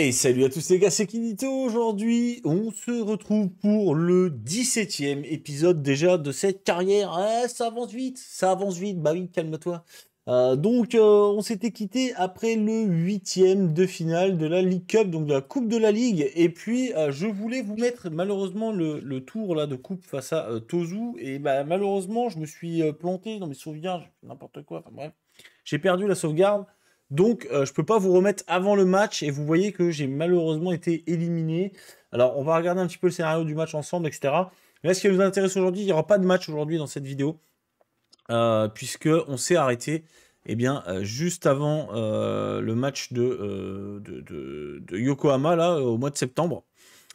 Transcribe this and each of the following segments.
Et salut à tous les gars, c'est Kinito. Aujourd'hui, on se retrouve pour le 17e épisode déjà de cette carrière. Eh, ça avance vite, ça avance vite. Bah oui, calme-toi. Euh, donc, euh, on s'était quitté après le 8 huitième de finale de la League Cup, donc de la Coupe de la Ligue. Et puis, euh, je voulais vous mettre malheureusement le, tour là de coupe face à Tozu. Et bah, malheureusement, je me suis planté dans mes sauvegardes, n'importe quoi. Enfin bref, j'ai perdu la sauvegarde. Donc, euh, je ne peux pas vous remettre avant le match. Et vous voyez que j'ai malheureusement été éliminé. Alors, on va regarder un petit peu le scénario du match ensemble, etc. Mais là, ce qui vous intéresse aujourd'hui, il n'y aura pas de match aujourd'hui dans cette vidéo. puisqu'on euh, puisque on s'est arrêté eh bien, euh, juste avant le match de, de, de, Yokohama, là, au mois de septembre.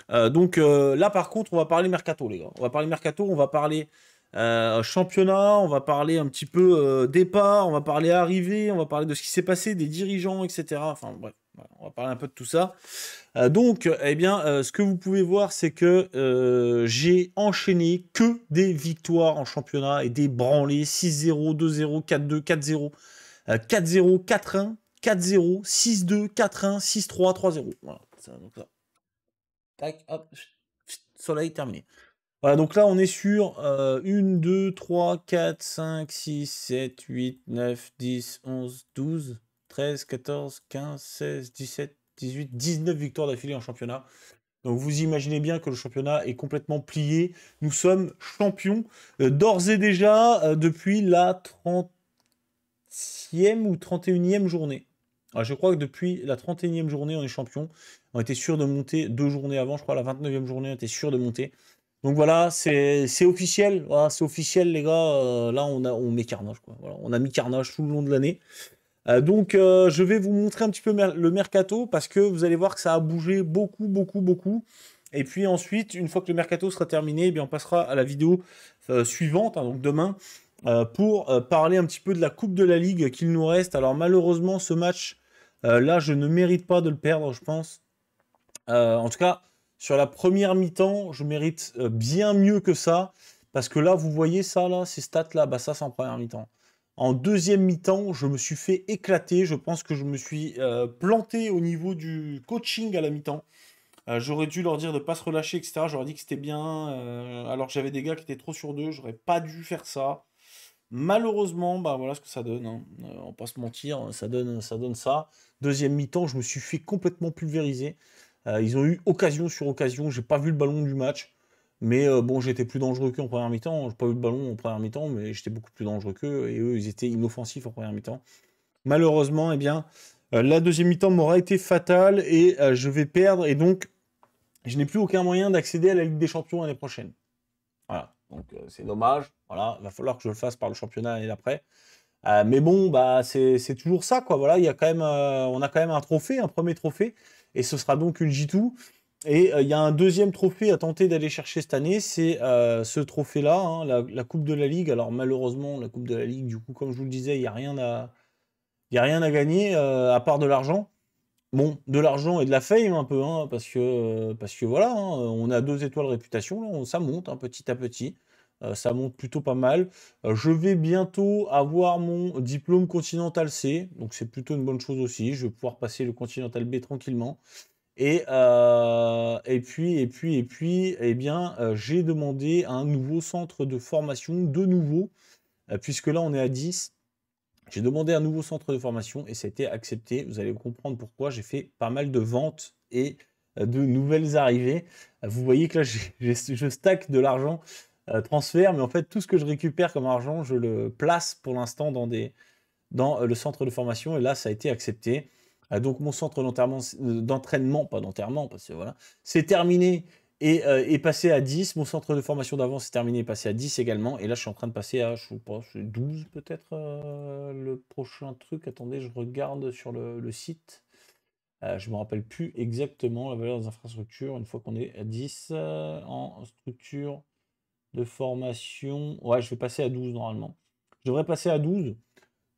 donc là, par contre, on va parler mercato, les gars. On va parler mercato, on va parler euh, championnat, on va parler un petit peu euh, départ, on va parler arrivée, on va parler de ce qui s'est passé, des dirigeants, etc. Enfin bref, on va parler un peu de tout ça. Euh, donc, eh bien, ce que vous pouvez voir, c'est que j'ai enchaîné que des victoires en championnat et des branlés 6-0, 2-0, 4-2, 4-0, 4-0, 4-1, 4-0, 6-2, 4-1, 6-3, 3-0. Tac, hop, soleil terminé. Voilà, donc là, on est sur 1, 2, 3, 4, 5, 6, 7, 8, 9, 10, 11, 12, 13, 14, 15, 16, 17, 18, 19 victoires d'affilée en championnat. Donc vous imaginez bien que le championnat est complètement plié. Nous sommes champions euh, d'ores et déjà euh, depuis la 30e ou 31e journée. Ah, je crois que depuis la 31e journée, on est champion. On était sûr de monter deux journées avant, je crois la 29e journée, on était sûr de monter. Donc voilà, c'est officiel. c'est officiel, les gars. Euh, là, on, a, on met Carnage. on a mis Carnage tout le long de l'année. Euh, donc, euh, je vais vous montrer un petit peu le mercato parce que vous allez voir que ça a bougé beaucoup, beaucoup, beaucoup. Et puis ensuite, une fois que le mercato sera terminé, eh bien, on passera à la vidéo suivante, hein, donc demain, pour parler un petit peu de la Coupe de la Ligue qu'il nous reste. Alors, malheureusement, ce match, là, je ne mérite pas de le perdre, je pense. en tout cas, sur la première mi-temps, je mérite euh, bien mieux que ça. Parce que là, vous voyez ça, là, ces stats-là, bah ça, c'est en première mi-temps. En deuxième mi-temps, je me suis fait éclater. Je pense que je me suis euh, planté au niveau du coaching à la mi-temps. Euh, j'aurais dû leur dire de ne pas se relâcher, etc. J'aurais dit que c'était bien, alors que j'avais des gars qui étaient trop sur deux. J'aurais pas dû faire ça. Malheureusement, bah voilà ce que ça donne. Hein. On ne peut pas se mentir, hein, ça donne ça. Donne ça. Deuxième mi-temps, je me suis fait complètement pulvériser. Euh, ils ont eu occasion sur occasion. J'ai pas vu le ballon du match. Mais euh, bon, j'étais plus dangereux qu'eux en première mi-temps. Hein. J'ai pas vu le ballon en première mi-temps, mais j'étais beaucoup plus dangereux qu'eux. Et eux, ils étaient inoffensifs en première mi-temps. Malheureusement, eh bien, euh, la deuxième mi-temps m'aura été fatale et je vais perdre. Et donc, je n'ai plus aucun moyen d'accéder à la Ligue des Champions l'année prochaine. Voilà. Donc, c'est dommage. Voilà. Il va falloir que je le fasse par le championnat l'année d'après. mais bon, bah, c'est toujours ça, quoi. Voilà, il y quand même, on a quand même un trophée, un premier trophée et ce sera donc une j 2 Et euh, il y a un deuxième trophée à tenter d'aller chercher cette année, c'est euh, ce trophée-là, hein, la, Coupe de la Ligue. Alors malheureusement, la Coupe de la Ligue, du coup, comme je vous le disais, il n'y a, rien à, a rien à gagner euh, à part de l'argent. Bon, de l'argent et de la fame un peu, hein, parce, que, parce que voilà, hein, on a deux étoiles réputation, ça monte petit à petit. Euh, ça monte plutôt pas mal. Euh, je vais bientôt avoir mon diplôme Continental C, donc c'est plutôt une bonne chose aussi. Je vais pouvoir passer le Continental B tranquillement. Et, euh, et puis, et puis, et puis, eh bien, j'ai demandé un nouveau centre de formation, de nouveau, puisque là, on est à 10. J'ai demandé un nouveau centre de formation et ça a été accepté. Vous allez comprendre pourquoi. J'ai fait pas mal de ventes et de nouvelles arrivées. Vous voyez que là, je stack de l'argent euh, transfert, mais en fait, tout ce que je récupère comme argent, je le place pour l'instant dans, des, dans euh, le centre de formation, et là, ça a été accepté. Euh, donc, mon centre d'entraînement, pas d'enterrement, parce que voilà, c'est terminé et est passé à 10. Mon centre de formation d'avance c'est terminé, et passé à 10 également, et là, je suis en train de passer à, je pense 12 peut-être le prochain truc. Attendez, je regarde sur le, site. je ne me rappelle plus exactement la valeur des infrastructures une fois qu'on est à 10 en structure de formation. Ouais, je vais passer à 12 normalement. Je devrais passer à 12.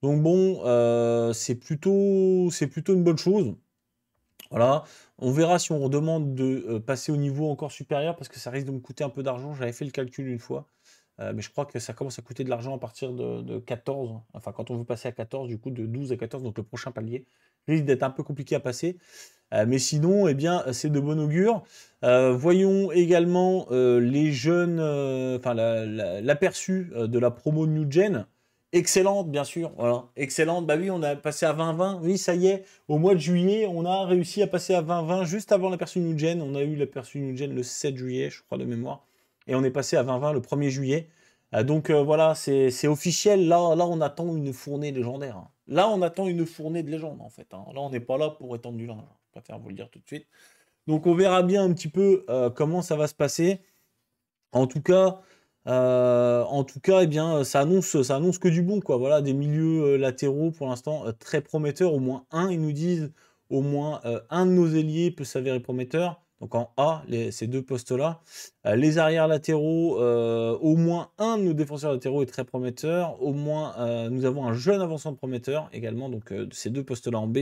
Donc bon, euh, c'est plutôt, plutôt une bonne chose. Voilà, on verra si on demande de euh, passer au niveau encore supérieur parce que ça risque de me coûter un peu d'argent. J'avais fait le calcul une fois, euh, mais je crois que ça commence à coûter de l'argent à partir de, de, 14. Enfin, quand on veut passer à 14, du coup, de 12 à 14, donc le prochain palier, risque d'être un peu compliqué à passer. Euh, mais sinon, eh bien, c'est de bon augure. Euh, voyons également euh, les jeunes, enfin l'aperçu de la promo New Gen. Excellente, bien sûr. Voilà. Excellente. Bah oui, on a passé à 20-20. Oui, ça y est. Au mois de juillet, on a réussi à passer à 20-20 juste avant l'aperçu New Gen. On a eu l'aperçu New Gen le 7 juillet, je crois, de mémoire. Et on est passé à 20-20 le 1er juillet. Euh, donc euh, voilà, c'est officiel. Là, là, on attend une fournée légendaire. Hein. Là, on attend une fournée de légende, en fait. Hein. Là, on n'est pas là pour étendre du linge. Hein. Je préfère vous le dire tout de suite. Donc, on verra bien un petit peu euh, comment ça va se passer. En tout cas, en tout cas, eh bien, ça annonce, ça annonce que du bon, quoi. Voilà, des milieux latéraux pour l'instant très prometteurs. Au moins un, ils nous disent, au moins un de nos ailiers peut s'avérer prometteur. Donc en A, ces deux postes-là. Euh, les arrières latéraux, euh, au moins un de nos défenseurs latéraux est très prometteur. Au moins, euh, nous avons un jeune avançant prometteur également, donc ces deux postes-là en B.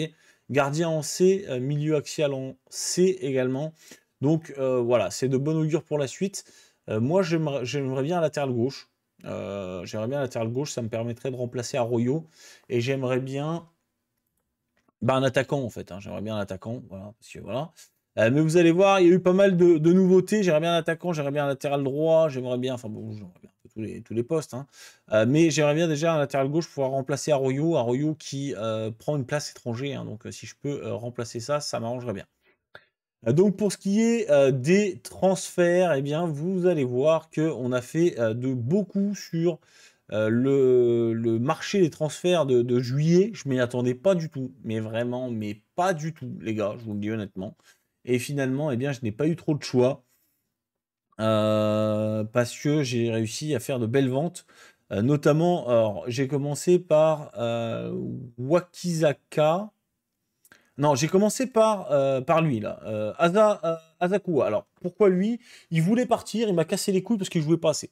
Gardien en C, milieu axial en C également. Donc voilà, c'est de bon augure pour la suite. moi, j'aimerais bien un latéral gauche. j'aimerais bien un latéral gauche, ça me permettrait de remplacer Arroyo. Et j'aimerais bien bah, un attaquant en fait. Hein. J'aimerais bien un attaquant, voilà, parce que voilà. Euh, mais vous allez voir, il y a eu pas mal de, nouveautés. J'aimerais bien un attaquant, j'aimerais bien un latéral droit, j'aimerais bien, enfin bon, j'aimerais bien tous les, postes. Hein. Euh, mais j'aimerais bien déjà un latéral gauche pouvoir remplacer Arroyo, Arroyo qui euh, prend une place étrangère. Hein. donc si je peux remplacer ça, ça m'arrangerait bien. Donc pour ce qui est des transferts, eh bien vous allez voir qu'on a fait de beaucoup sur le, marché des transferts de, de juillet, je m'y attendais pas du tout. Mais vraiment, mais pas du tout, les gars, je vous le dis honnêtement. Et finalement, eh bien, je n'ai pas eu trop de choix. Euh, parce que j'ai réussi à faire de belles ventes. Euh, notamment, j'ai commencé par euh, Wakizaka. Non, j'ai commencé par, par lui, là. Asa, Alors, pourquoi lui Il voulait partir, il m'a cassé les couilles parce qu'il jouait pas assez.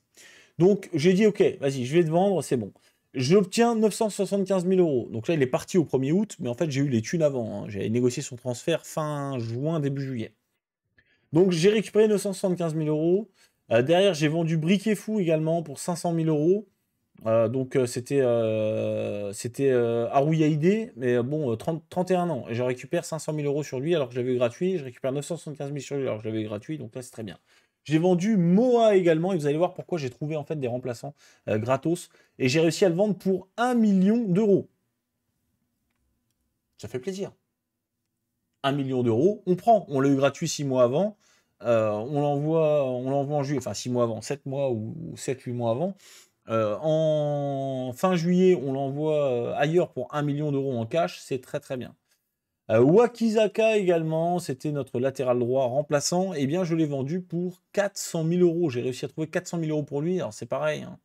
Donc, j'ai dit, ok, vas-y, je vais te vendre, c'est bon. J'obtiens 975 000 euros. Donc là, il est parti au 1er août, mais en fait, j'ai eu les thunes avant. J'ai hein. J'avais négocié son transfert fin juin, début juillet. Donc j'ai récupéré 975 000 euros. Euh, derrière, j'ai vendu Briquet Fou également pour 500 000 euros. Euh, donc euh, c'était euh, c'était mais bon, 31 ans. Et je récupère 500 000 euros sur lui alors que je l'avais gratuit. Je récupère 975 000 sur lui alors que je l'avais gratuit. Donc là, c'est très bien. J'ai vendu Moa également, et vous allez voir pourquoi j'ai trouvé en fait des remplaçants euh, gratos. Et j'ai réussi à le vendre pour 1 million d'euros. Ça fait plaisir. 1 million d'euros, on prend. On l'a eu gratuit 6 mois avant. Euh, on l'envoie en juillet, enfin 6 mois avant, 7 mois ou 7-8 mois avant. Euh, en fin juillet, on l'envoie euh, ailleurs pour 1 million d'euros en cash. C'est très très bien. Euh, Wakizaka également, c'était notre latéral droit remplaçant. et eh bien, je l'ai vendu pour 400 000 euros. J'ai réussi à trouver 400 000 euros pour lui. Alors, c'est pareil. Hein.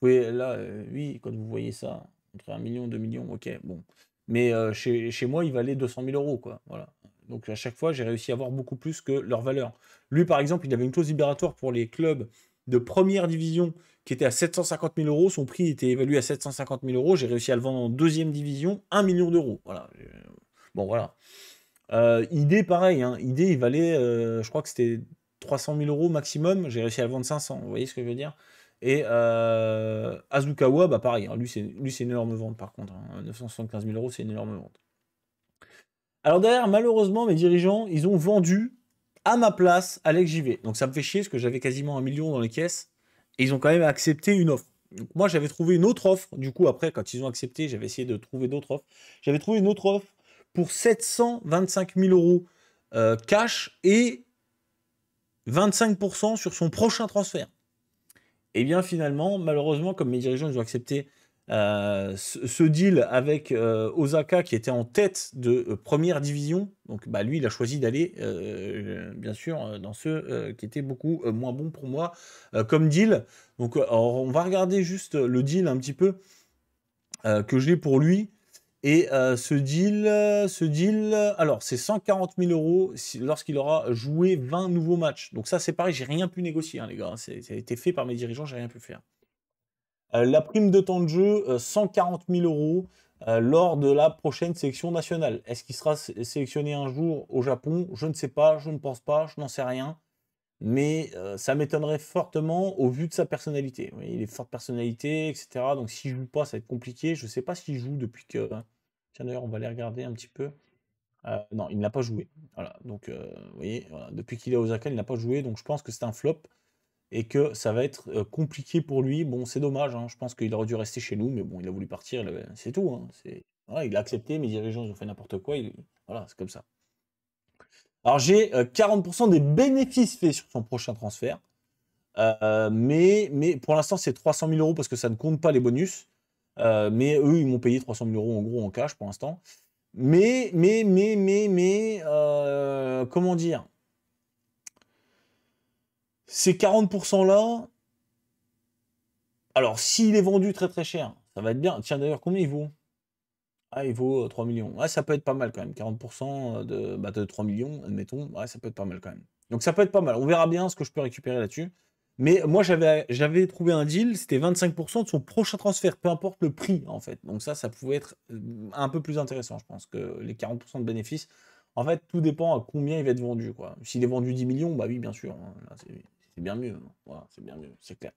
Oui, là, euh, oui, quand vous voyez ça, entre 1 million, 2 millions, ok, bon. Mais euh, chez, chez, moi, il valait 200 000 euros, quoi. Voilà. Donc, à chaque fois, j'ai réussi à avoir beaucoup plus que leur valeur. Lui, par exemple, il avait une clause libératoire pour les clubs de première division qui était à 750 000 euros. Son prix était évalué à 750 000 euros. J'ai réussi à le vendre en deuxième division, 1 million d'euros. Voilà. Bon, voilà. Euh, idée, pareil. Hein. Idée, il valait, euh, je crois que c'était 300 000 euros maximum. J'ai réussi à le vendre 500. Vous voyez ce que je veux dire Et euh, Azukawa, bah pareil. Hein. Lui, c'est une énorme vente, par contre. 975 hein. 000 euros, c'est une énorme vente. Alors derrière, malheureusement, mes dirigeants, ils ont vendu à ma place Alex JV. Donc ça me fait chier parce que j'avais quasiment un million dans les caisses. Et ils ont quand même accepté une offre. moi, j'avais trouvé une autre offre. Du coup, après, quand ils ont accepté, j'avais essayé de trouver d'autres offres. J'avais trouvé une autre offre pour 725 000 euros euh, cash et 25% sur son prochain transfert. Et eh bien finalement, malheureusement, comme mes dirigeants, ils ont accepté euh, ce deal avec euh, Osaka qui était en tête de première division. Donc bah, lui, il a choisi d'aller, bien sûr, dans ce qui était beaucoup moins bon pour moi comme deal. Donc on va regarder juste le deal un petit peu que j'ai pour lui. Et euh, ce deal, euh, ce deal, euh, alors c'est 140 000 euros lorsqu'il aura joué 20 nouveaux matchs. Donc ça, c'est pareil, j'ai rien pu négocier, hein, les gars. Hein. Ça a été fait par mes dirigeants, j'ai rien pu faire. la prime de temps de jeu, 140 000 euros lors de la prochaine sélection nationale. Est-ce qu'il sera sélectionné un jour au Japon Je ne sais pas, je ne pense pas, je n'en sais rien. Mais ça m'étonnerait fortement au vu de sa personnalité. il est forte personnalité, etc. Donc s'il ne joue pas, ça va être compliqué. Je ne sais pas s'il joue depuis que. Hein, d'ailleurs, on va les regarder un petit peu. Euh, non, il n'a pas joué. Voilà. Donc, euh, vous voyez, depuis qu'il est aux Osaka, il n'a pas joué. Donc, je pense que c'est un flop et que ça va être euh, compliqué pour lui. Bon, c'est dommage. Hein. Je pense qu'il aurait dû rester chez nous, mais bon, il a voulu partir. C'est tout. Hein. C'est... il a accepté. Mes dirigeants, ont fait n'importe quoi. Voilà, c'est comme ça. Alors, j'ai 40% des bénéfices faits sur son prochain transfert. mais, mais pour l'instant, c'est 300 000 euros parce que ça ne compte pas les bonus. Euh, mais eux, ils m'ont payé 300 000 euros en gros en cash pour l'instant. Mais, mais, mais, mais, mais, euh, comment dire Ces 40% là, alors s'il est vendu très très cher, ça va être bien. Tiens d'ailleurs, combien il vaut Ah, il vaut 3 euh, millions. Ah, ça peut être pas mal quand même. 40% de, bah, de 3 millions, admettons. Ouais, ah, ça peut être pas mal quand même. Donc ça peut être pas mal. On verra bien ce que je peux récupérer là-dessus. Mais moi, j'avais, trouvé un deal, c'était 25% de son prochain transfert, peu importe le prix, en fait. Donc ça, ça pouvait être euh, un peu plus intéressant, je pense, que les 40% de bénéfices. En fait, tout dépend à combien il va être vendu, quoi. S'il est vendu 10 millions, bah oui, bien sûr, hein. c'est, bien mieux. Hein. Voilà, c'est bien mieux, c'est clair.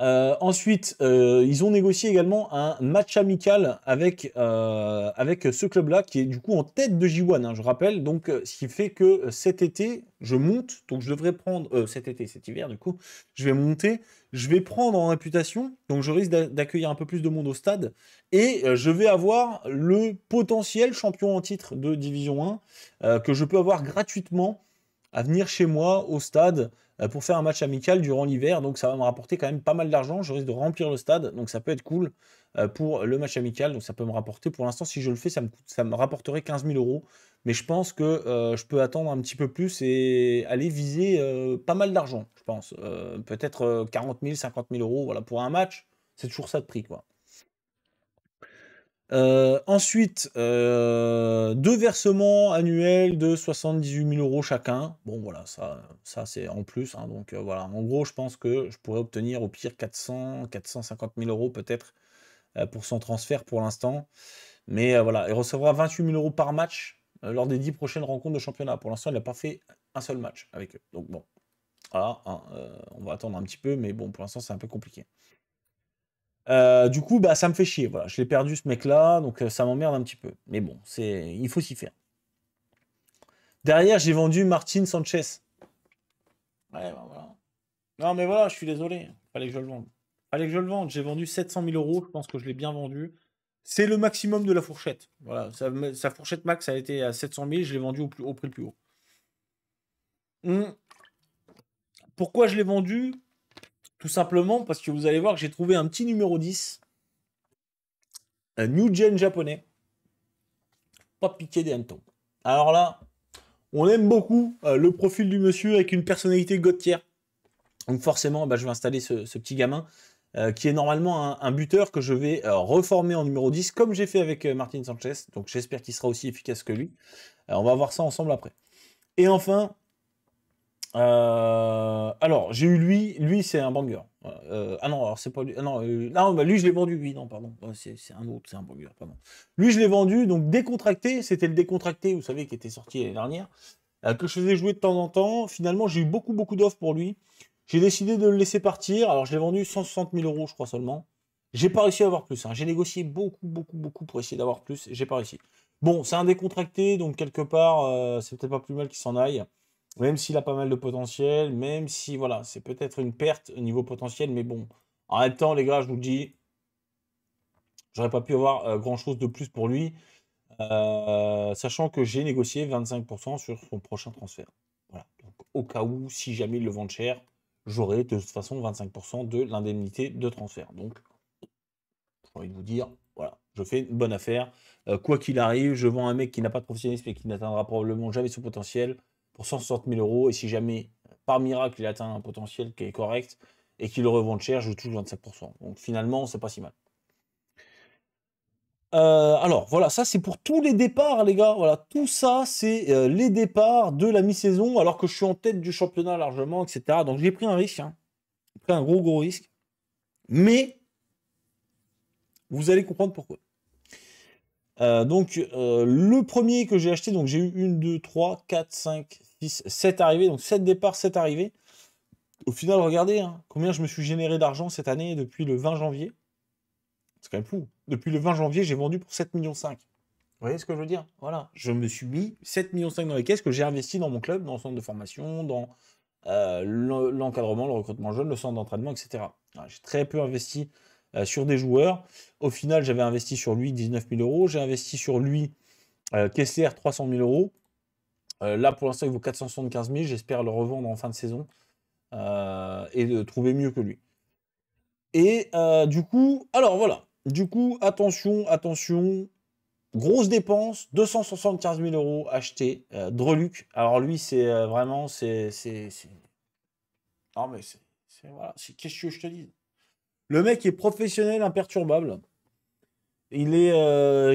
Euh, ensuite, euh, ils ont négocié également un match amical avec, euh, avec ce club-là, qui est du coup en tête de J1, hein, je rappelle. Donc, ce qui fait que cet été, je monte. Donc, je devrais prendre. cet été, cet hiver, du coup, je vais monter. Je vais prendre en réputation. Donc, je risque d'accueillir un peu plus de monde au stade. Et je vais avoir le potentiel champion en titre de Division 1 que je peux avoir gratuitement à venir chez moi au stade. Euh, pour faire un match amical durant l'hiver. Donc ça va me rapporter quand même pas mal d'argent. Je risque de remplir le stade. Donc ça peut être cool euh, pour le match amical. Donc ça peut me rapporter. Pour l'instant, si je le fais, ça me, rapporterait 15 000 euros. Mais je pense que euh, je peux attendre un petit peu plus et aller viser pas mal d'argent, je pense. Peut-être 40 000, 50 000 euros voilà, pour un match. C'est toujours ça de prix. Quoi. Euh, ensuite, euh, deux versements annuels de 78 000 euros chacun. Bon, voilà, ça, ça c'est en plus. Hein, donc euh, voilà, en gros, je pense que je pourrais obtenir au pire 400, 450 000 euros peut-être pour son transfert pour l'instant. Mais voilà, il recevra 28 000 euros par match lors des 10 prochaines rencontres de championnat. Pour l'instant, il n'a pas fait un seul match avec eux. Donc bon, voilà, hein, on va attendre un petit peu, mais bon, pour l'instant, c'est un peu compliqué. Euh, du coup, bah, ça me fait chier. Voilà, je l'ai perdu ce mec-là, donc euh, ça m'emmerde un petit peu. Mais bon, c'est, il faut s'y faire. Derrière, j'ai vendu Martin Sanchez. Ouais, bah, voilà. Non, mais voilà, je suis désolé. Fallait que je le vende. Fallait que je le vende. J'ai vendu 700 000 euros. Je pense que je l'ai bien vendu. C'est le maximum de la fourchette. Voilà, sa, fourchette max a été à 700 000. Je l'ai vendu au, plus, prix le plus haut. Hmm. Pourquoi je l'ai vendu tout simplement parce que vous allez voir que j'ai trouvé un petit numéro 10, un New Gen japonais. Pas piqué des hannetons. Alors là, on aime beaucoup euh, le profil du monsieur avec une personnalité gothière. Donc forcément, bah, je vais installer ce, petit gamin euh, qui est normalement un, buteur que je vais euh, reformer en numéro 10 comme j'ai fait avec Martin Sanchez. Donc j'espère qu'il sera aussi efficace que lui. on va voir ça ensemble après. Et enfin, euh, alors, j'ai eu lui. Lui, c'est un banger. Euh, ah non, alors c'est pas lui. Ah non, euh, non bah, lui, je l'ai vendu. Lui, non, pardon. C'est un autre, c'est un banger. Pardon. Lui, je l'ai vendu. Donc, décontracté, c'était le décontracté, vous savez, qui était sorti l'année dernière, que je faisais jouer de temps en temps. Finalement, j'ai eu beaucoup, beaucoup d'offres pour lui. J'ai décidé de le laisser partir. Alors, je l'ai vendu 160 000 euros, je crois seulement. J'ai pas réussi à avoir plus. Hein. J'ai négocié beaucoup, beaucoup, beaucoup pour essayer d'avoir plus. J'ai pas réussi. Bon, c'est un décontracté, donc quelque part, c'est peut-être pas plus mal qu'il s'en aille même s'il a pas mal de potentiel, même si, voilà, c'est peut-être une perte au niveau potentiel, mais bon, en même temps, les gars, je vous dis, j'aurais pas pu avoir euh, grand-chose de plus pour lui, euh, sachant que j'ai négocié 25% sur son prochain transfert. Voilà, donc au cas où, si jamais il le vend cher, j'aurai de toute façon 25% de l'indemnité de transfert. Donc, j'ai envie de vous dire, voilà, je fais une bonne affaire. Euh, quoi qu'il arrive, je vends un mec qui n'a pas de professionnalisme et qui n'atteindra probablement jamais son potentiel. 160 000 euros. Et si jamais, par miracle, il atteint un potentiel qui est correct et qu'il le revend cher, je touche 25%. Donc finalement, c'est pas si mal. Euh, alors voilà, ça c'est pour tous les départs, les gars. Voilà, tout ça c'est euh, les départs de la mi-saison, alors que je suis en tête du championnat largement, etc. Donc j'ai pris un risque, hein. un gros gros risque. Mais vous allez comprendre pourquoi. Euh, donc le premier que j'ai acheté, donc j'ai eu 1, 2, 3, 4, 5, 7 arrivées, donc 7 départs, 7 arrivées. Au final, regardez hein, combien je me suis généré d'argent cette année depuis le 20 janvier. C'est quand même fou. Depuis le 20 janvier, j'ai vendu pour 7,5 millions. Vous voyez ce que je veux dire Voilà, je me suis mis 7,5 millions dans les caisses que j'ai investi dans mon club, dans le centre de formation, dans euh, l'encadrement, le recrutement jeune, le centre d'entraînement, etc. J'ai très peu investi euh, sur des joueurs. Au final, j'avais investi sur lui 19 000 euros, j'ai investi sur lui euh, Kessler 300 000 euros. Euh, là, pour l'instant, il vaut 475 000. J'espère le revendre en fin de saison euh, et de trouver mieux que lui. Et euh, du coup, alors voilà. Du coup, attention, attention. Grosse dépense, 275 000 euros achetés. Dreluc. Alors lui, c'est vraiment, c'est, Non mais c'est, voilà. Qu'est-ce que je te dis Le mec est professionnel, imperturbable. Euh,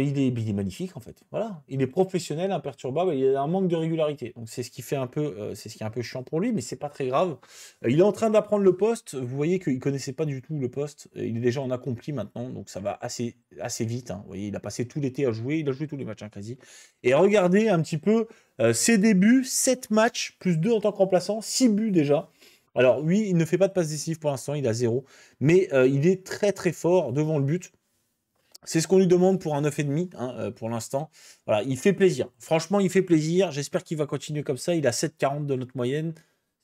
il est, il, est, magnifique en fait. Voilà, il est professionnel, imperturbable. Il a un manque de régularité. Donc c'est ce qui fait un peu, euh, c'est ce qui est un peu chiant pour lui, mais c'est pas très grave. Euh, il est en train d'apprendre le poste. Vous voyez qu'il connaissait pas du tout le poste. Il est déjà en accompli maintenant, donc ça va assez, assez vite. Hein. Vous voyez, il a passé tout l'été à jouer. Il a joué tous les matchs hein, quasi. Et regardez un petit peu ses débuts, 7 matchs plus 2 en tant que remplaçant, 6 buts déjà. Alors oui, il ne fait pas de passe décisive pour l'instant, il a zéro, mais il est très très fort devant le but. C'est ce qu'on lui demande pour un 9,5 demi, hein, euh, pour l'instant. Voilà, il fait plaisir. Franchement, il fait plaisir. J'espère qu'il va continuer comme ça. Il a 7,40 de notre moyenne.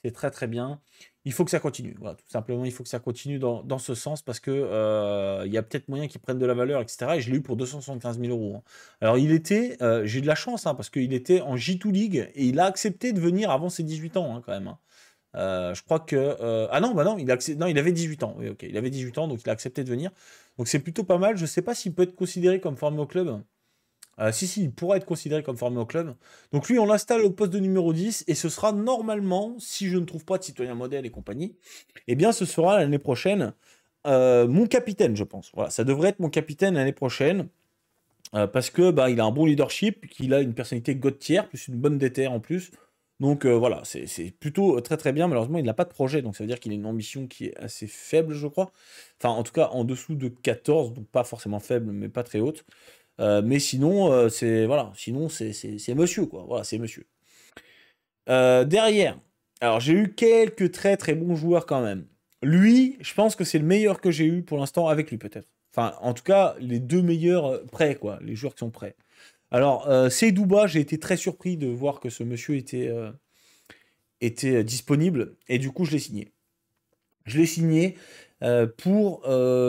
C'est très très bien. Il faut que ça continue. tout simplement, il faut que ça continue dans, ce sens parce que euh, il y a peut-être moyen qu'il prenne de la valeur, etc. Et je l'ai eu pour 275 000 euros. Hein. Alors il était, euh, j'ai de la chance hein, parce qu'il était en J2 League et il a accepté de venir avant ses 18 ans quand même. Euh, je crois que euh, ah non bah non il avait 18 ans il avait 18 ans donc il a accepté de venir donc c'est plutôt pas mal je sais pas s'il peut être considéré comme formé au club euh, si si il pourra être considéré comme formé au club donc lui on l'installe au poste de numéro 10 et ce sera normalement si je ne trouve pas de citoyen modèle et compagnie eh bien ce sera l'année prochaine mon capitaine je pense voilà ça devrait être mon capitaine l'année prochaine parce que bah il a un bon leadership qu'il a une personnalité godetière, plus une bonne DTR en plus donc euh, voilà, c'est plutôt euh, très très bien. Malheureusement, il n'a pas de projet, donc ça veut dire qu'il a une ambition qui est assez faible, je crois. Enfin, en tout cas, en dessous de 14, donc pas forcément faible, mais pas très haute. Euh, mais sinon, c'est voilà, sinon c'est monsieur quoi. Voilà, c'est monsieur. derrière, alors j'ai eu quelques très très bons joueurs quand même. Lui, je pense que c'est le meilleur que j'ai eu pour l'instant avec lui peut-être. Enfin, en tout cas, les deux meilleurs prêts quoi, les joueurs qui sont prêts. Alors, c'est euh, Seydouba, j'ai été très surpris de voir que ce monsieur était, euh, était euh, disponible, et du coup, je l'ai signé. Je l'ai signé pour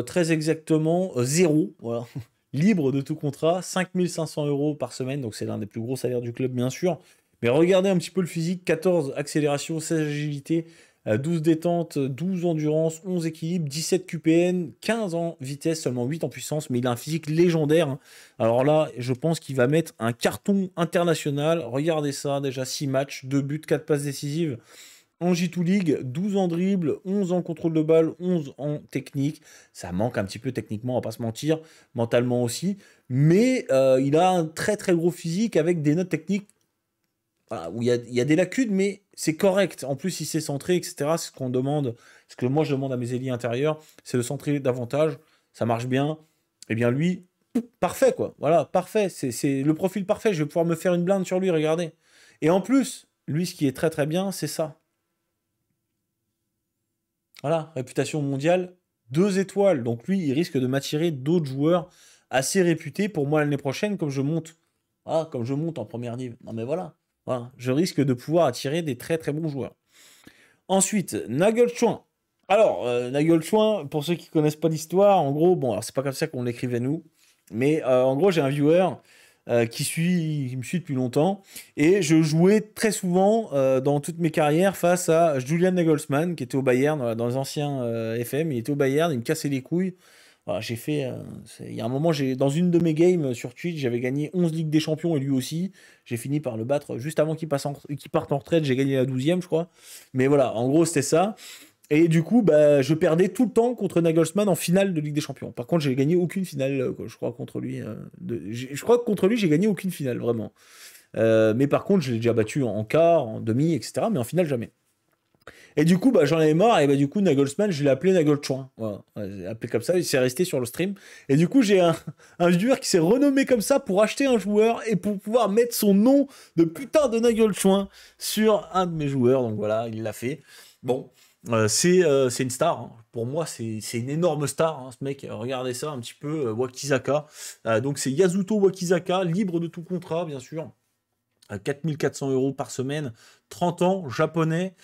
très exactement zéro, libre de tout contrat, 5500 euros par semaine, donc c'est l'un des plus gros salaires du club, bien sûr. Mais regardez un petit peu le physique, 14 accélération, 16 agilités, 12 détente, 12 endurance, 11 équilibre, 17 QPN, 15 en vitesse, seulement 8 en puissance, mais il a un physique légendaire. Hein. Alors là, je pense qu'il va mettre un carton international. Regardez ça, déjà 6 matchs, 2 buts, 4 passes décisives. En J2 League, 12 en dribble, 11 en contrôle de balle, 11 en technique. Ça manque un petit peu techniquement, on va pas se mentir, mentalement aussi. Mais euh, il a un très très gros physique avec des notes techniques il y a, des lacunes, mais c'est correct. En plus, il s'est centré, etc. Ce qu'on demande, ce que moi je demande à mes élites intérieurs, c'est de centrer davantage. Ça marche bien. Et eh bien lui, parfait quoi. Voilà, parfait. C'est le profil parfait. Je vais pouvoir me faire une blinde sur lui, regardez. Et en plus, lui, ce qui est très très bien, c'est ça. Voilà, réputation mondiale, deux étoiles. Donc lui, il risque de m'attirer d'autres joueurs assez réputés pour moi l'année prochaine, comme je monte. Ah, comme je monte en première niveau. Non mais voilà je risque de pouvoir attirer des très très bons joueurs. Ensuite, Nagelschon Alors, euh, Nagelschon pour ceux qui connaissent pas l'histoire, en gros, bon, c'est pas comme ça qu'on l'écrivait nous, mais euh, en gros, j'ai un viewer euh, qui, suit, qui me suit depuis longtemps. Et je jouais très souvent dans toutes mes carrières face à Julian Nagelsmann, qui était au Bayern, dans les anciens FM. Il était au Bayern, il me cassait les couilles. Voilà, j'ai fait. Euh, il y a un moment, j'ai dans une de mes games sur Twitch, j'avais gagné 11 Ligues des Champions et lui aussi. J'ai fini par le battre juste avant qu'il parte en retraite. J'ai gagné la 12e, je crois. Mais voilà, en gros, c'était ça. Et du coup, bah, je perdais tout le temps contre Nagelsmann en finale de Ligue des Champions. Par contre, je j'ai gagné aucune finale, euh, je crois, contre lui. Euh, je crois que contre lui, j'ai gagné aucune finale, vraiment. mais par contre, je l'ai déjà battu en, en quart, en demi, etc. Mais en finale, jamais. Et du coup, bah, j'en avais marre. Et bah, du coup, Nagelsmann, je l'ai appelé Nagelchouin. Voilà. appelé comme ça. Il s'est resté sur le stream. Et du coup, j'ai un, joueur viewer qui s'est renommé comme ça pour acheter un joueur et pour pouvoir mettre son nom de putain de Nagelchouin sur un de mes joueurs. Donc voilà, il l'a fait. Bon. Euh, euh, c'est une star. Hein. Pour moi, c'est une énorme star, hein, ce mec. Regardez ça un petit peu, euh, Wakizaka. donc, c'est Yasuto Wakizaka, libre de tout contrat, bien sûr. à 4400 euros par semaine. 30 ans, japonais.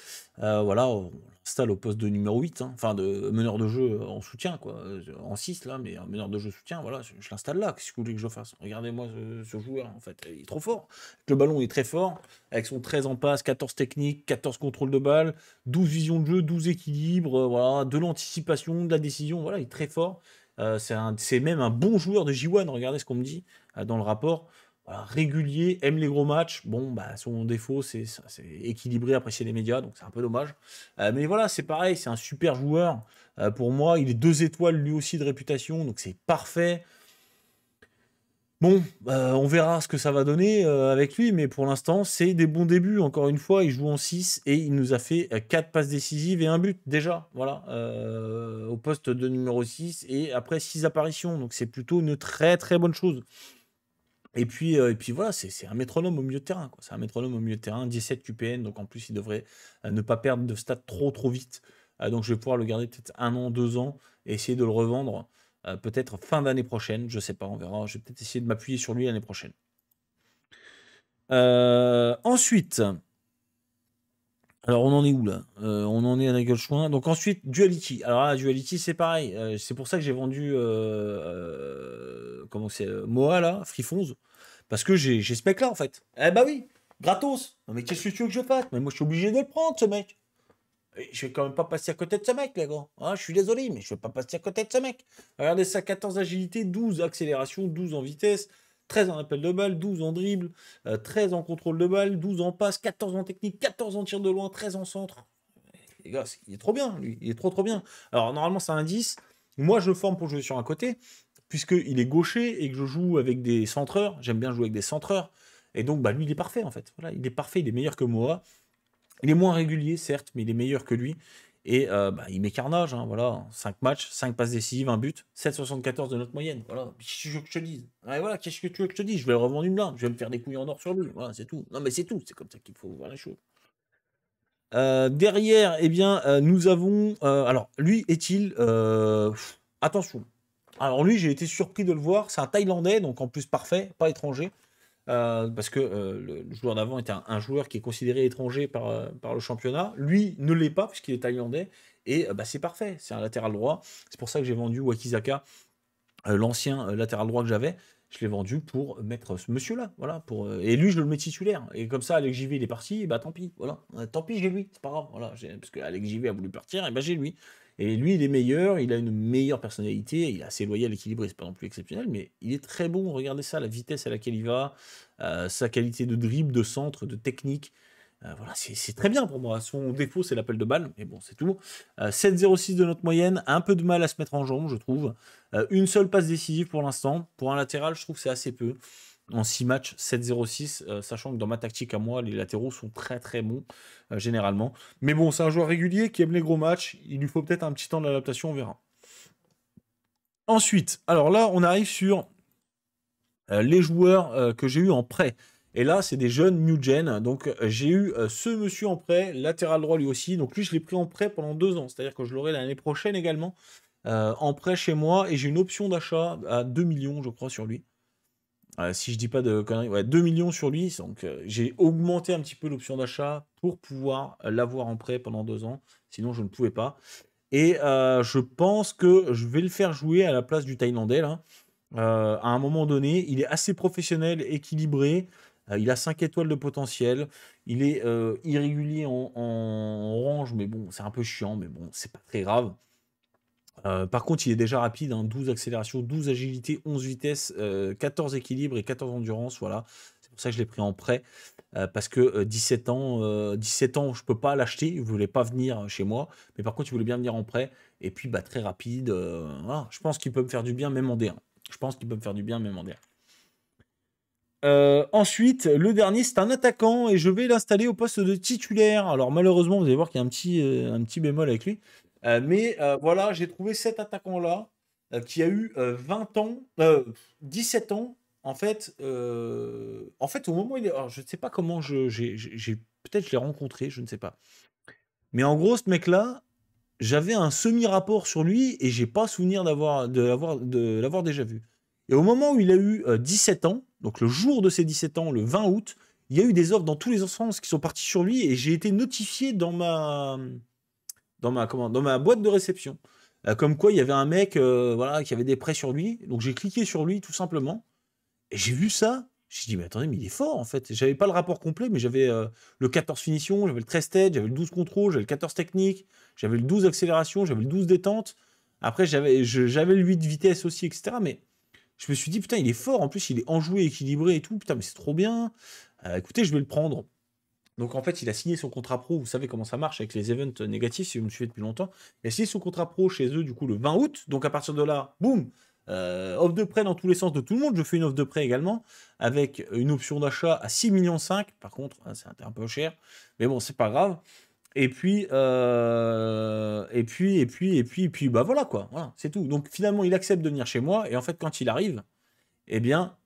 Euh, voilà, on l'installe au poste de numéro 8, hein. enfin de meneur de jeu en soutien, quoi. Euh, en 6 là, mais un meneur de jeu soutien, voilà, je, l'installe là. Qu'est-ce que vous voulez que je fasse Regardez-moi ce, joueur, en fait, il est trop fort. Le ballon est très fort, avec son 13 en passe, 14 techniques, 14 contrôles de balle, 12 visions de jeu, 12 équilibres, euh, voilà, de l'anticipation, de la décision, voilà, il est très fort. c'est même un bon joueur de J1, regardez ce qu'on me dit dans le rapport régulier, aime les gros matchs. Bon, bah, son défaut, c'est équilibré apprécier les médias, donc c'est un peu dommage. Euh, mais voilà, c'est pareil, c'est un super joueur. Euh, pour moi, il est deux étoiles lui aussi de réputation, donc c'est parfait. Bon, euh, on verra ce que ça va donner avec lui, mais pour l'instant, c'est des bons débuts. Encore une fois, il joue en 6 et il nous a fait 4 passes décisives et un but déjà, voilà, au poste de numéro 6 et après 6 apparitions. Donc c'est plutôt une très très bonne chose. Et puis, euh, et puis voilà, c'est un métronome au milieu de terrain. C'est un métronome au milieu de terrain, 17 QPN, donc en plus il devrait euh, ne pas perdre de stats trop trop vite. Euh, donc je vais pouvoir le garder peut-être un an, deux ans, et essayer de le revendre peut-être fin d'année prochaine, je ne sais pas, on verra. Je vais peut-être essayer de m'appuyer sur lui l'année prochaine. ensuite, alors on en est où là On en est à la gueule Donc ensuite, Duality. Alors Duality, c'est pareil. c'est pour ça que j'ai vendu comment c'est Moa là, parce que j'ai ce mec-là, en fait. Eh bah oui, gratos. mais qu'est-ce que tu veux que je fasse Mais moi, je suis obligé de le prendre, ce mec. Et je vais quand même pas passer à côté de ce mec, les gars. Hein, je suis désolé, mais je vais pas passer à côté de ce mec. Regardez ça 14 agilité, 12 accélération, 12 en vitesse. 13 en appel de balle, 12 en dribble, 13 euh, en contrôle de balle, 12 en passe, 14 en technique, 14 en tir de loin, 13 en centre. Les gars, il est trop bien, lui. Il est trop, trop bien. Alors, normalement, c'est un 10. Moi, je forme pour jouer sur un côté puisqu'il est gaucher et que je joue avec des centreurs, j'aime bien jouer avec des centreurs, et donc bah, lui il est parfait en fait. Voilà, il est parfait, il est meilleur que moi. Il est moins régulier, certes, mais il est meilleur que lui. Et euh, bah, il met carnage, hein, voilà. 5 matchs, 5 passes décisives, 1 but, 7,74 de notre moyenne. Voilà, qu'est-ce que je je te voilà, qu'est-ce que tu veux que je te dise ah, Je vais le revendre une blinde, je vais me faire des couilles en or sur lui. Voilà, c'est tout. Non, mais c'est tout, c'est comme ça qu'il faut voir les choses. Euh, derrière, eh bien, euh, nous avons. alors, lui est-il. attention, alors lui, j'ai été surpris de le voir. C'est un Thaïlandais, donc en plus parfait, pas étranger. Euh, parce que euh, le, joueur d'avant était un, joueur qui est considéré étranger euh, par, le championnat. Lui ne l'est pas, puisqu'il est thaïlandais. Et bah, c'est parfait, c'est un latéral droit. C'est pour ça que j'ai vendu Wakizaka, l'ancien latéral droit que j'avais. Je l'ai vendu pour mettre ce monsieur-là. Voilà, pour, et lui, je le mets titulaire. Et comme ça, Alex JV, il est parti. bah, tant pis. Voilà. tant pis, j'ai lui. C'est pas grave. Voilà, parce que Alex JV a voulu partir. Et bah, j'ai lui. Et lui, il est meilleur, il a une meilleure personnalité, il est assez loyal, équilibré, c'est pas non plus exceptionnel, mais il est très bon. Regardez ça, la vitesse à laquelle il va, euh, sa qualité de dribble, de centre, de technique. Euh, voilà, c'est très bien pour moi. Son défaut, c'est l'appel de balle, mais bon, c'est tout. 7,06 euh, de notre moyenne, un peu de mal à se mettre en jambe, je trouve. une seule passe décisive pour l'instant. Pour un latéral, je trouve que c'est assez peu en 6 matchs, 7-0-6, euh, sachant que dans ma tactique à moi, les latéraux sont très très bons euh, généralement. Mais bon, c'est un joueur régulier qui aime les gros matchs, il lui faut peut-être un petit temps d'adaptation, on verra. Ensuite, alors là, on arrive sur euh, les joueurs que j'ai eu en prêt. Et là, c'est des jeunes new gen. Donc, j'ai eu ce monsieur en prêt, latéral droit lui aussi. Donc, lui, je l'ai pris en prêt pendant deux ans. C'est-à-dire que je l'aurai l'année prochaine également en prêt chez moi. Et j'ai une option d'achat à 2 millions, je crois, sur lui. Euh, si je dis pas de conneries, 2 millions sur lui. Donc euh, j'ai augmenté un petit peu l'option d'achat pour pouvoir euh, l'avoir en prêt pendant deux ans. Sinon, je ne pouvais pas. Et je pense que je vais le faire jouer à la place du Thaïlandais. à un moment donné, il est assez professionnel, équilibré. il a 5 étoiles de potentiel. Il est irrégulier en, en, orange, mais bon, c'est un peu chiant, mais bon, c'est pas très grave. Euh, par contre, il est déjà rapide, 12 hein, accélérations, 12 agilité, 11 vitesses, 14 équilibre et 14 endurance. Voilà, c'est pour ça que je l'ai pris en prêt. Euh, parce que 17 euh, ans, 17 ans, je peux pas l'acheter. Il voulait pas venir chez moi, mais par contre, il voulait bien venir en prêt. Et puis, bah, très rapide. je pense qu'il peut me faire du bien, même en D1. Je pense qu'il peut me faire du bien, même en D1. ensuite, le dernier, c'est un attaquant et je vais l'installer au poste de titulaire. Alors malheureusement, vous allez voir qu'il y a un petit, un petit bémol avec lui. Euh, mais euh, voilà, j'ai trouvé cet attaquant-là euh, qui a eu 20 ans, 17 ans, en fait, en fait, au moment où il est. je ne sais pas comment je. j'ai, peut-être je l'ai rencontré, je ne sais pas. Mais en gros, ce mec-là, j'avais un semi-rapport sur lui et j'ai pas souvenir d'avoir de l'avoir de l'avoir déjà vu. Et au moment où il a eu 17 ans, donc le jour de ses 17 ans, le 20 août, il y a eu des offres dans tous les sens qui sont parties sur lui et j'ai été notifié dans ma dans ma, dans ma boîte de réception. Euh, comme quoi, il y avait un mec euh, voilà, qui avait des prêts sur lui. Donc j'ai cliqué sur lui tout simplement. Et j'ai vu ça. J'ai dit, mais attendez, mais il est fort en fait. J'avais pas le rapport complet, mais j'avais euh, le 14 finition, j'avais le 13 tête, j'avais le 12 contrôle, j'avais le 14 technique, j'avais le 12 accélération, j'avais le 12 détente. Après, j'avais le 8 vitesse aussi, etc. Mais je me suis dit, putain, il est fort. En plus, il est enjoué, équilibré et tout. Putain, mais c'est trop bien. écoutez, je vais le prendre. Donc en fait, il a signé son contrat pro, vous savez comment ça marche avec les events négatifs si vous me suivez depuis longtemps. Il a signé son contrat pro chez eux du coup le 20 août. Donc à partir de là, boum, euh, offre de prêt dans tous les sens de tout le monde. Je fais une offre de prêt également avec une option d'achat à 6,5 millions. Par contre, hein, c'est un peu cher, mais bon, c'est pas grave. Et puis, euh, et puis, et puis, et puis, et puis, bah voilà quoi, voilà, c'est tout. Donc finalement, il accepte de venir chez moi et en fait, quand il arrive, eh bien,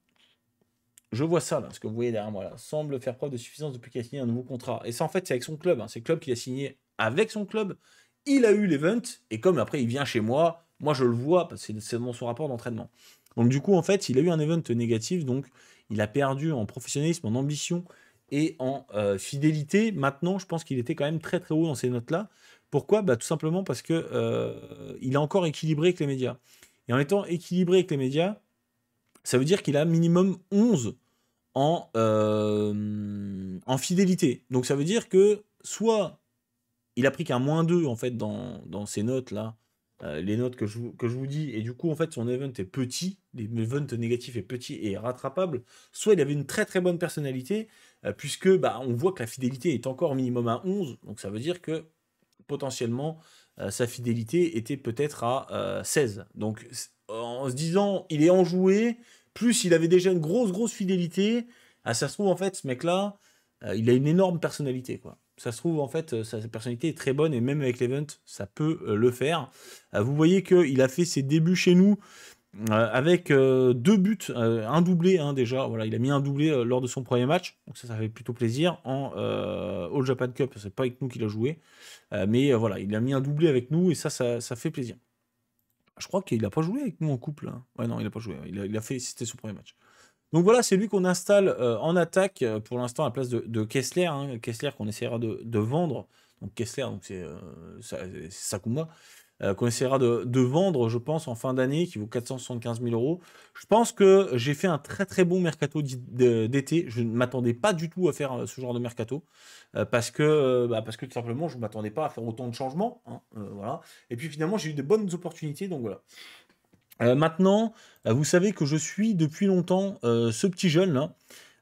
je vois ça, ce que vous voyez derrière moi, semble faire preuve de suffisance depuis qu'il a signé un nouveau contrat. Et ça, en fait, c'est avec son club. Hein. C'est le club qu'il a signé avec son club. Il a eu l'event, et comme après il vient chez moi, moi je le vois, parce que c'est dans son rapport d'entraînement. Donc du coup, en fait, il a eu un event négatif, donc il a perdu en professionnalisme, en ambition et en euh, fidélité. Maintenant, je pense qu'il était quand même très très haut dans ces notes-là. Pourquoi bah, Tout simplement parce que euh, il est encore équilibré avec les médias. Et en étant équilibré avec les médias, ça veut dire qu'il a minimum 11 euh, en, fidélité. Donc ça veut dire que soit il a pris qu'un moins 2 en fait dans, ces notes là, euh, les notes que je, que je vous dis, et du coup en fait son event est petit, l'event négatif est petit et rattrapable, soit il avait une très très bonne personnalité, euh, puisque bah, on voit que la fidélité est encore minimum à 11, donc ça veut dire que potentiellement sa fidélité était peut-être à 16. Donc en se disant il est enjoué, plus, il avait déjà une grosse, grosse fidélité. Ah, ça se trouve, en fait, ce mec-là, euh, il a une énorme personnalité, quoi. Ça se trouve, en fait, euh, sa personnalité est très bonne et même avec l'event, ça peut euh, le faire. vous voyez qu'il a fait ses débuts chez nous avec deux buts, un doublé hein, déjà. Voilà, il a mis un doublé lors de son premier match, donc ça, ça fait plutôt plaisir. En All Japan Cup, c'est pas avec nous qu'il a joué, mais voilà, il a mis un doublé avec nous et ça, ça fait plaisir. Je crois qu'il n'a pas joué avec nous en couple. Hein. Ouais, non, il n'a pas joué. Il a, fait, c'était son premier match. Donc voilà, c'est lui qu'on installe euh, en attaque euh, pour l'instant à la place de, Kessler. Hein. Kessler qu'on essaiera de, vendre. Donc Kessler, donc c'est euh, Sakuma. Euh, qu'on essaiera de, vendre, je pense, en fin d'année, qui vaut 475 000 euros. Je pense que j'ai fait un très très bon mercato d'été. Je ne m'attendais pas du tout à faire euh, ce genre de mercato euh, parce que bah, parce que tout simplement, je ne m'attendais pas à faire autant de changements. Hein, voilà. Et puis finalement, j'ai eu de bonnes opportunités, donc voilà. maintenant, vous savez que je suis depuis longtemps ce petit jeune là.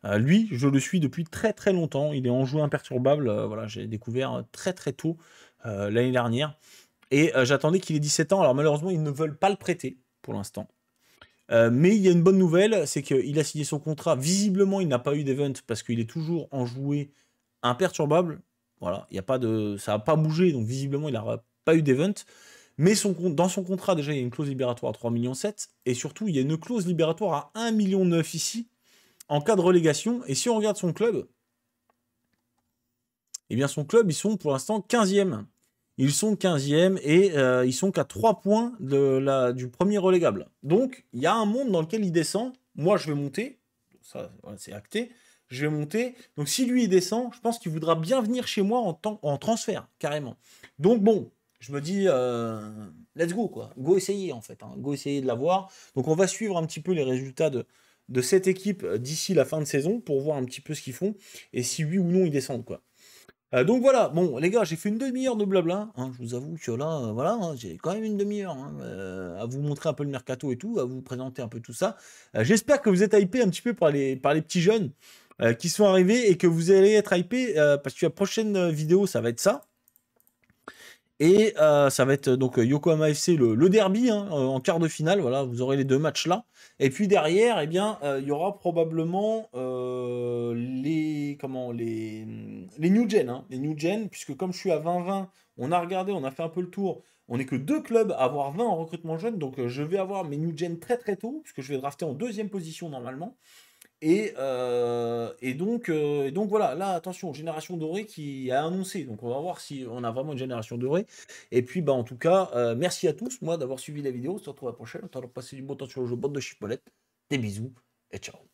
Hein. lui, je le suis depuis très très longtemps. Il est en jeu imperturbable. voilà, j'ai découvert très très tôt l'année dernière. Et euh, j'attendais qu'il ait 17 ans. Alors malheureusement, ils ne veulent pas le prêter pour l'instant. Euh, mais il y a une bonne nouvelle, c'est qu'il a signé son contrat. Visiblement, il n'a pas eu d'event parce qu'il est toujours en joué imperturbable. Voilà, il n'y a pas de, ça n'a pas bougé, donc visiblement, il n'a pas eu d'event. Mais dans son contrat, déjà, il y a une clause libératoire à 3,7 millions. Et surtout, il y a une clause libératoire à 1,9 million ici, en cas de relégation. Et si on regarde son club, eh bien, son club, ils sont pour l'instant 15e. Ils sont 15e et euh, ils sont qu'à 3 points de la, du premier relégable. Donc, il y a un monde dans lequel il descend. Moi, je vais monter. Ça, c'est acté. Je vais monter. Donc, si lui, il descend, je pense qu'il voudra bien venir chez moi en, en transfert, carrément. Donc, bon, je me dis, euh, let's go, quoi. Go essayer, en fait. Hein. Go essayer de l'avoir. Donc, on va suivre un petit peu les résultats de, de cette équipe euh, d'ici la fin de saison pour voir un petit peu ce qu'ils font et si oui ou non ils descendent, quoi. Euh, donc voilà, bon les gars, j'ai fait une demi-heure de blabla. Hein, je vous avoue que là, euh, voilà, hein, j'ai quand même une demi-heure hein, euh, à vous montrer un peu le mercato et tout, à vous présenter un peu tout ça. J'espère que vous êtes hypé un petit peu par les, par les petits jeunes qui sont arrivés et que vous allez être hypé parce que la prochaine vidéo, ça va être ça. Et euh, ça va être euh, donc Yokohama FC, le, derby hein, euh, en quart de finale. Voilà, vous aurez les deux matchs là. Et puis derrière, eh bien, il y aura probablement les comment les les New Gen, hein, les New Gen, puisque comme je suis à 20-20, on a regardé, on a fait un peu le tour. On n'est que deux clubs à avoir 20 en recrutement jeune, donc je vais avoir mes New Gen très très tôt, puisque je vais drafter en deuxième position normalement. Euh, euh, et, donc, voilà, là, attention, génération dorée qui a annoncé. Donc on va voir si on a vraiment une génération dorée. Et puis, bah, en tout cas, euh, merci à tous, moi, d'avoir suivi la vidéo. On se retrouve à la prochaine. On va passer du bon temps sur le jeu, bande de chipolette. Des bisous et ciao.